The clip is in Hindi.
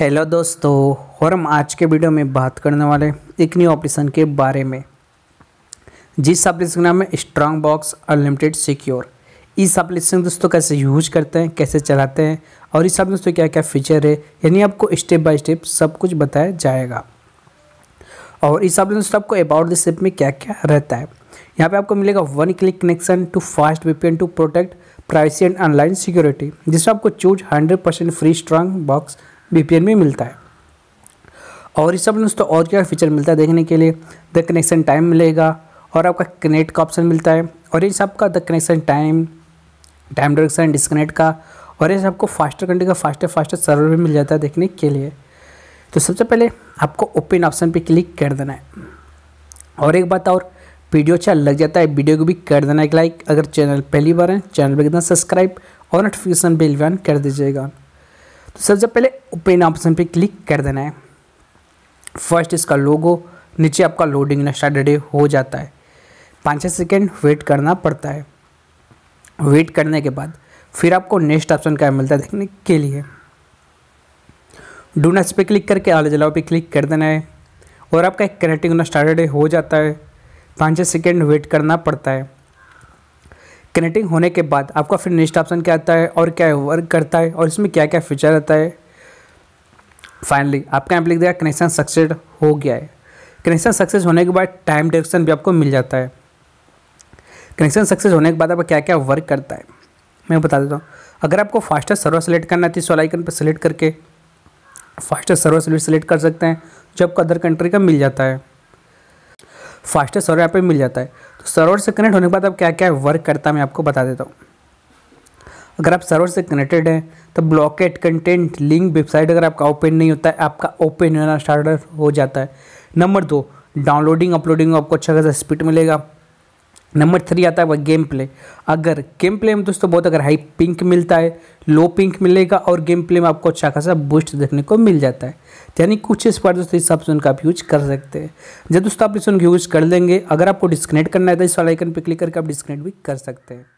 हेलो दोस्तों और हम आज के वीडियो में बात करने वाले एक न्यू ऑपरेशन के बारे में जिस एप्लीकेशन का नाम है स्ट्रांग बॉक्स अनलिमिटेड सिक्योर इस एप्लीकेशन दोस्तों कैसे यूज करते हैं कैसे चलाते हैं और इस दोस्तों क्या क्या फीचर है यानी आपको स्टेप बाय स्टेप सब कुछ बताया जाएगा और इस दोस्तों आपको अबाउट दिस एप में क्या क्या रहता है यहाँ पे आपको मिलेगा one click connection to fast VPN to protect privacy and online security जिसमें आपको चूज 100% फ्री स्ट्रांग बॉक्स एन में मिलता है और इस सब दोस्तों और क्या फीचर मिलता है देखने के लिए द कनेक्शन टाइम मिलेगा और आपका कनेक्ट का ऑप्शन मिलता है और ये का the connection time time direction disconnect का और ये सबको फास्टर कंट्री का फास्टर फास्टर सर्वर भी मिल जाता है देखने के लिए तो सबसे पहले आपको ओपन ऑप्शन पे क्लिक कर देना है और एक बात और वीडियो अच्छा लग जाता है वीडियो को भी कर देना एक लाइक अगर चैनल पहली बार है चैनल पर एकदम सब्सक्राइब और नोटिफिकेशन बिल भी ऑन कर दीजिएगा तो सबसे पहले ओपन ऑप्शन पे क्लिक कर देना है फर्स्ट इसका लोगो नीचे आपका लोडिंग ना हो जाता है पाँच छः सेकेंड वेट करना पड़ता है वेट करने के बाद फिर आपको नेक्स्ट ऑप्शन क्या मिलता है देखने के लिए डोनट्स पे क्लिक करके आल जलाओ पे क्लिक कर देना है और आपका एक कनेक्टिंग होना स्टार्टेड हो जाता है पाँच छः सेकेंड वेट करना पड़ता है कनेक्टिंग होने के बाद आपका फिर नेक्स्ट ऑप्शन क्या आता है और क्या वर्क करता है और इसमें क्या क्या फीचर आता है फाइनली आपका पर लिख दिया कनेक्शन सक्सेस हो गया है कनेक्शन सक्सेस होने के बाद टाइम डायरेक्शन भी आपको मिल जाता है कनेक्शन सक्सेस होने के बाद आपका क्या क्या वर्क करता है मैं बता देता हूँ अगर आपको फास्टेस्ट सर्वर सेलेक्ट करना है तो इस आइकन पर सेलेक्ट करके फास्टेस्ट सर्वर सेलेक्ट, सेलेक्ट कर सकते हैं जो आपको अदर कंट्री का मिल जाता है फास्टेस्ट सर्वर यहाँ पर मिल जाता है तो सर्वर से कनेक्ट होने के बाद अब क्या क्या वर्क करता है मैं आपको बता देता हूँ अगर आप सर्वर से कनेक्टेड हैं तो ब्लॉकेट कंटेंट लिंक वेबसाइट अगर आपका ओपन नहीं होता है आपका ओपन होना स्टार्ट हो जाता है नंबर दो डाउनलोडिंग अपलोडिंग आपको अच्छा खासा स्पीड मिलेगा नंबर थ्री आता है वह गेम प्ले अगर गेम प्ले में दोस्तों बहुत अगर हाई पिंक मिलता है लो पिंक मिलेगा और गेम प्ले में आपको अच्छा खासा बूस्ट देखने को मिल जाता है तो यानी कुछ इस पर दोस्तों इस ऑप्शन का आप यूज कर सकते हैं जब दोस्तों आप इस ऑप्शन यूज़ कर लेंगे अगर आपको डिस्कनेक्ट करना है तो इस वाले आइकन पर क्लिक करके आप डिस्कनेक्ट भी कर सकते हैं